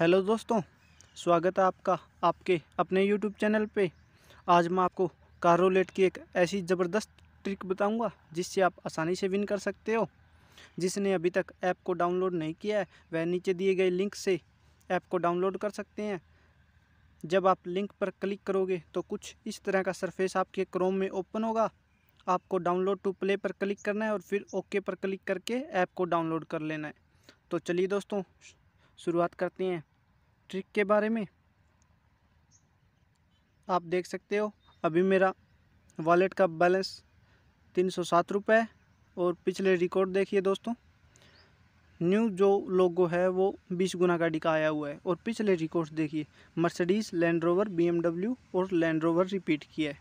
hello दोस्तों स्वागत है आपका आपके अपने यूट्यूब चैनल पे आज मैं आपको कारोलेट की एक ऐसी ज़बरदस्त ट्रिक बताऊंगा जिससे आप आसानी से विन कर सकते हो जिसने अभी तक ऐप को डाउनलोड नहीं किया है वह नीचे दिए गए लिंक से ऐप को डाउनलोड कर सकते हैं जब आप लिंक पर क्लिक करोगे तो कुछ इस तरह का सरफेस आपके क्रोम में ओपन होगा आपको डाउनलोड टू प्ले पर क्लिक करना है और फिर ओके पर क्लिक करके ऐप को डाउनलोड कर लेना है तो चलिए दोस्तों शुरुआत करते हैं ट्रिक के बारे में आप देख सकते हो अभी मेरा वॉलेट का बैलेंस तीन सौ सात रुपये और पिछले रिकॉर्ड देखिए दोस्तों न्यू जो लोगो है वो बीस गुना का आया हुआ है और पिछले रिकॉर्ड देखिए मर्सिडीज़ लैंड रोवर बीएमडब्ल्यू और लैंड रोवर रिपीट किया है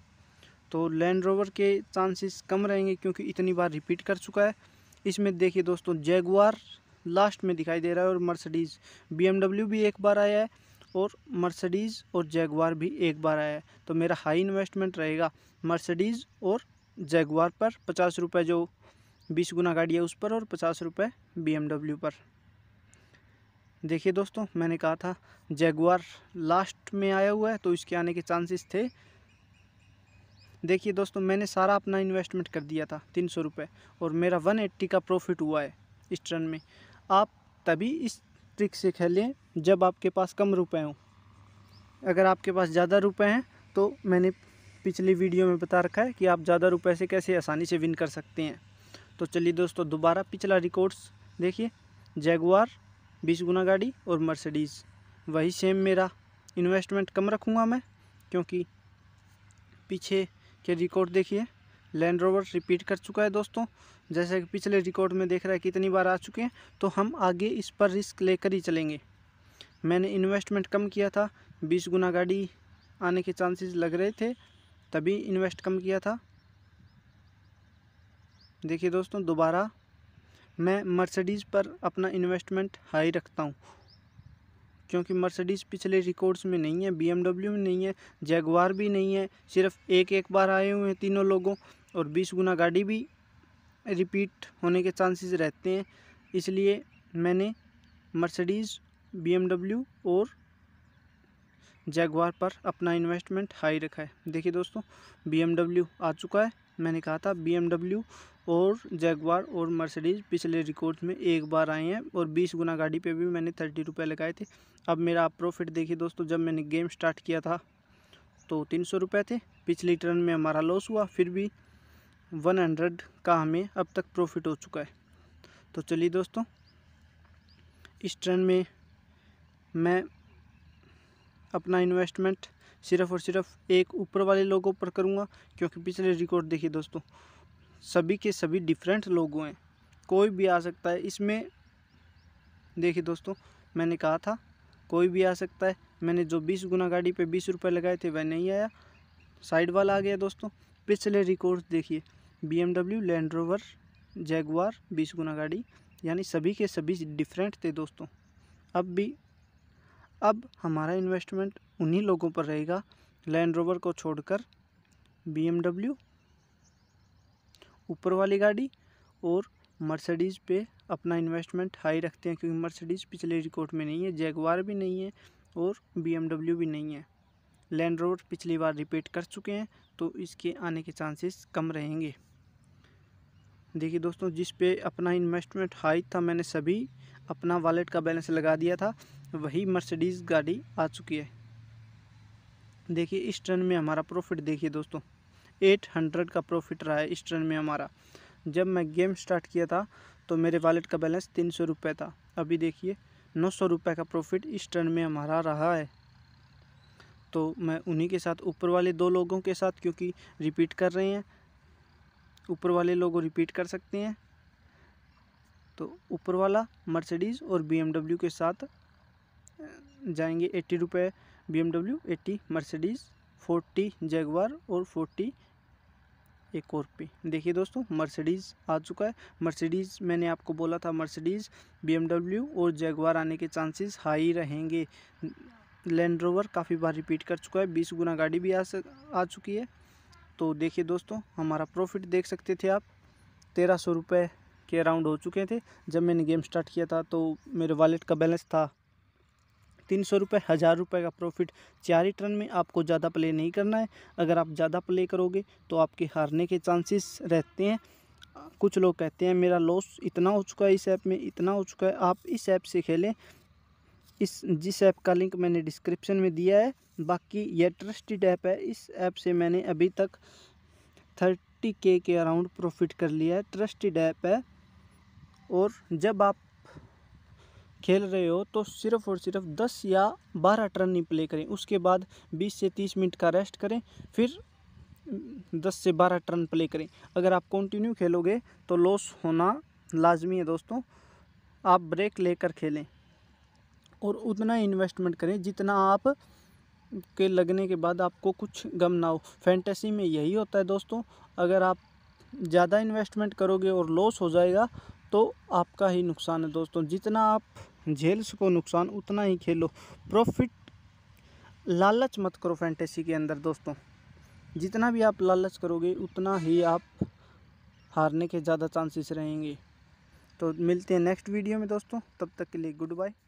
तो लैंड रोवर के चांसेस कम रहेंगे क्योंकि इतनी बार रिपीट कर चुका है इसमें देखिए दोस्तों जैगवार लास्ट में दिखाई दे रहा है और मर्सडीज़ बीएमडब्ल्यू भी एक बार आया है और मर्सडीज़ और जैगवार भी एक बार आया है तो मेरा हाई इन्वेस्टमेंट रहेगा मर्सडीज़ और जैगवार पर पचास रुपये जो बीस गुना गाड़ी है उस पर और पचास रुपये बी पर देखिए दोस्तों मैंने कहा था जैगवार लास्ट में आया हुआ है तो इसके आने के चांसेस थे देखिए दोस्तों मैंने सारा अपना इन्वेस्टमेंट कर दिया था तीन सौ रुपये और मेरा वन एट्टी का प्रॉफिट हुआ है इस टर्न में आप तभी इस ट्रिक से खेलें जब आपके पास कम रुपए हों अगर आपके पास ज़्यादा रुपए हैं तो मैंने पिछली वीडियो में बता रखा है कि आप ज़्यादा रुपए से कैसे आसानी से विन कर सकते हैं तो चलिए दोस्तों दोबारा पिछला रिकॉर्ड्स देखिए जैगवार बीस गुना गाड़ी और मर्सडीज़ वही सेम मेरा इन्वेस्टमेंट कम रखूँगा मैं क्योंकि पीछे के रिकॉर्ड देखिए लैंड रोवर रिपीट कर चुका है दोस्तों जैसे कि पिछले रिकॉर्ड में देख रहा है कितनी बार आ चुके हैं तो हम आगे इस पर रिस्क लेकर ही चलेंगे मैंने इन्वेस्टमेंट कम किया था बीस गुना गाड़ी आने के चांसेस लग रहे थे तभी इन्वेस्ट कम किया था देखिए दोस्तों दोबारा मैं मर्सिडीज़ पर अपना इन्वेस्टमेंट हाई रखता हूँ क्योंकि मर्सिडीज़ पिछले रिकॉर्ड्स में नहीं है बीएमडब्ल्यू में नहीं है जैगवार भी नहीं है सिर्फ एक एक बार आए हुए हैं तीनों लोगों और बीस गुना गाड़ी भी रिपीट होने के चांसेस रहते हैं इसलिए मैंने मर्सिडीज़ बीएमडब्ल्यू और जैगवार पर अपना इन्वेस्टमेंट हाई रखा है देखिए दोस्तों बी आ चुका है मैंने कहा था बी और जैगवार और मर्सिडीज पिछले रिकॉर्ड में एक बार आए हैं और बीस गुना गाड़ी पे भी मैंने थर्टी रुपये लगाए थे अब मेरा आप प्रॉफिट देखिए दोस्तों जब मैंने गेम स्टार्ट किया था तो तीन सौ रुपये थे पिछली टर्न में हमारा लॉस हुआ फिर भी वन हंड्रेड का हमें अब तक प्रॉफिट हो चुका है तो चलिए दोस्तों इस टर्न में मैं अपना इन्वेस्टमेंट सिर्फ़ और सिर्फ एक ऊपर वाले लोगों पर करूँगा क्योंकि पिछले रिकॉर्ड देखिए दोस्तों सभी के सभी डिफरेंट लोगों हैं कोई भी आ सकता है इसमें देखिए दोस्तों मैंने कहा था कोई भी आ सकता है मैंने जो बीस गुना गाड़ी पे बीस रुपये लगाए थे वह नहीं आया साइड वाला आ गया दोस्तों पिछले रिकॉर्ड देखिए B M W Land Rover Jaguar बीस गुना गाड़ी यानी सभी के सभी डिफरेंट थे दोस्तों अब भी अब हमारा इन्वेस्टमेंट उन्हीं लोगों पर रहेगा लैंड रोवर को छोड़कर बीएमडब्ल्यू ऊपर वाली गाड़ी और मर्सिडीज़ पे अपना इन्वेस्टमेंट हाई रखते हैं क्योंकि मर्सिडीज़ पिछले रिकॉर्ड में नहीं है जैगवार भी नहीं है और बीएमडब्ल्यू भी नहीं है लैंड रोवर पिछली बार रिपीट कर चुके हैं तो इसके आने के चांसेस कम रहेंगे देखिए दोस्तों जिस पे अपना इन्वेस्टमेंट हाई था मैंने सभी अपना वॉलेट का बैलेंस लगा दिया था वही मर्सिडीज़ गाड़ी आ चुकी है देखिए इस ट्रेन में हमारा प्रॉफिट देखिए दोस्तों एट हंड्रेड का प्रॉफिट रहा है इस ट्रेन में हमारा जब मैं गेम स्टार्ट किया था तो मेरे वॉलेट का बैलेंस तीन सौ रुपये था अभी देखिए नौ सौ रुपये का प्रॉफिट इस टर्न में हमारा रहा है तो मैं उन्हीं के साथ ऊपर वाले दो लोगों के साथ क्योंकि रिपीट कर रहे हैं ऊपर वाले लोग रिपीट कर सकते हैं तो ऊपर वाला मर्सिडीज़ और बी के साथ जाएंगे एट्टी रुपये B M W eighty Mercedes forty Jaguar और फोर्टी एक और पे देखिए दोस्तों मर्सिडीज़ आ चुका है मर्सिडीज़ मैंने आपको बोला था मर्सिडीज़ डब्ल्यू और जैगवार आने के चांसेस हाई रहेंगे लैंड रोवर काफ़ी बार रिपीट कर चुका है बीस गुना गाड़ी भी आ सक आ चुकी है तो देखिए दोस्तों हमारा प्रॉफिट देख सकते थे आप तेरह सौ रुपये के अराउंड हो चुके थे जब मैंने गेम स्टार्ट किया था तो मेरे वॉलेट का बैलेंस था तीन सौ रुपये हज़ार रुपये का प्रॉफिट चार ही टर्न में आपको ज़्यादा प्ले नहीं करना है अगर आप ज़्यादा प्ले करोगे तो आपके हारने के चांसेस रहते हैं कुछ लोग कहते हैं मेरा लॉस इतना हो चुका है इस ऐप में इतना हो चुका है आप इस ऐप से खेलें इस जिस ऐप का लिंक मैंने डिस्क्रिप्शन में दिया है बाकी यह ट्रस्टेड ऐप है इस ऐप से मैंने अभी तक थर्टी के के अराउंड प्रॉफिट कर लिया है ट्रस्टेड ऐप है और जब आप खेल रहे हो तो सिर्फ़ और सिर्फ दस या बारह टर्न ही प्ले करें उसके बाद बीस से तीस मिनट का रेस्ट करें फिर दस से बारह टर्न प्ले करें अगर आप कंटिन्यू खेलोगे तो लॉस होना लाजमी है दोस्तों आप ब्रेक लेकर खेलें और उतना इन्वेस्टमेंट करें जितना आप के लगने के बाद आपको कुछ गम ना हो फैंटेसी में यही होता है दोस्तों अगर आप ज़्यादा इन्वेस्टमेंट करोगे और लॉस हो जाएगा तो आपका ही नुकसान है दोस्तों जितना आप झेल सको नुकसान उतना ही खेलो प्रॉफिट लालच मत करो फैंटेसी के अंदर दोस्तों जितना भी आप लालच करोगे उतना ही आप हारने के ज़्यादा चांसेस रहेंगे तो मिलते हैं नेक्स्ट वीडियो में दोस्तों तब तक के लिए गुड बाय